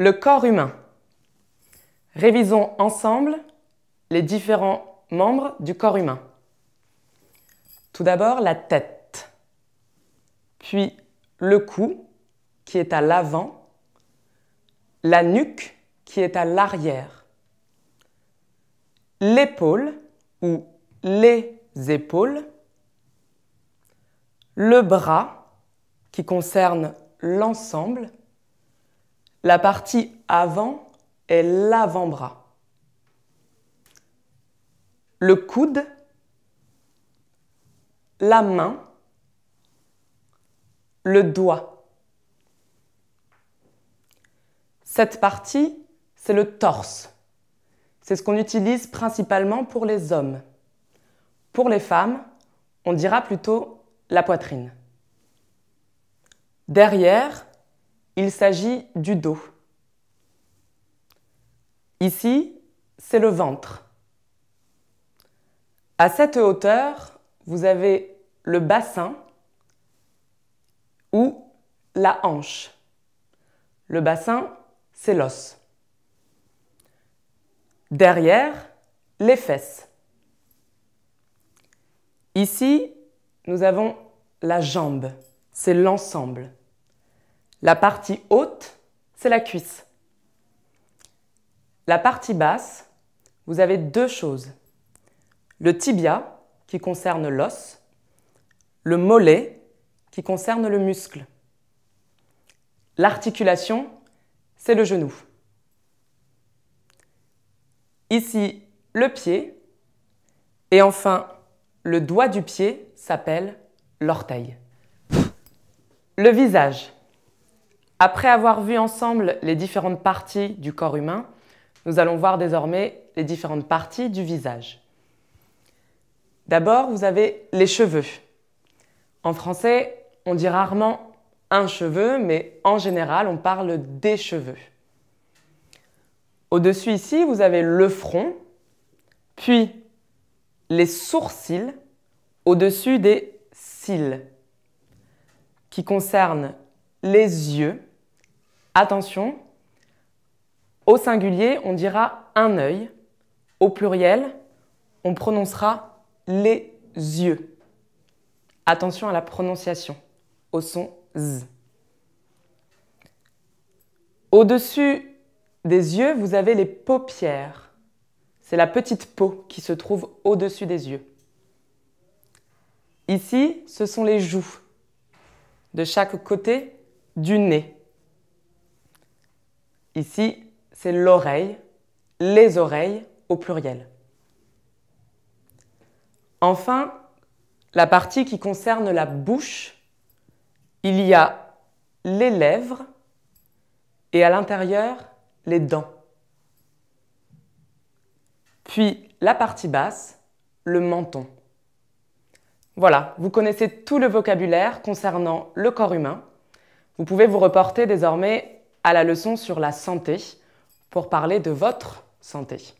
Le corps humain. Révisons ensemble les différents membres du corps humain. Tout d'abord la tête, puis le cou qui est à l'avant, la nuque qui est à l'arrière, l'épaule ou les épaules, le bras qui concerne l'ensemble la partie avant est l'avant-bras. Le coude, la main, le doigt. Cette partie, c'est le torse. C'est ce qu'on utilise principalement pour les hommes. Pour les femmes, on dira plutôt la poitrine. Derrière, il s'agit du dos. Ici, c'est le ventre. À cette hauteur, vous avez le bassin ou la hanche. Le bassin, c'est l'os. Derrière, les fesses. Ici, nous avons la jambe, c'est l'ensemble. La partie haute, c'est la cuisse. La partie basse, vous avez deux choses. Le tibia, qui concerne l'os, le mollet, qui concerne le muscle. L'articulation, c'est le genou. Ici, le pied. Et enfin, le doigt du pied s'appelle l'orteil. Le visage. Après avoir vu ensemble les différentes parties du corps humain, nous allons voir désormais les différentes parties du visage. D'abord, vous avez les cheveux. En français, on dit rarement un cheveu, mais en général, on parle des cheveux. Au-dessus ici, vous avez le front, puis les sourcils au-dessus des cils, qui concernent les yeux, Attention, au singulier, on dira un œil. Au pluriel, on prononcera les yeux. Attention à la prononciation, au son z. Au-dessus des yeux, vous avez les paupières. C'est la petite peau qui se trouve au-dessus des yeux. Ici, ce sont les joues, de chaque côté du nez. Ici, c'est l'oreille, les oreilles au pluriel. Enfin, la partie qui concerne la bouche, il y a les lèvres et à l'intérieur, les dents. Puis la partie basse, le menton. Voilà, vous connaissez tout le vocabulaire concernant le corps humain. Vous pouvez vous reporter désormais à la leçon sur la santé pour parler de votre santé.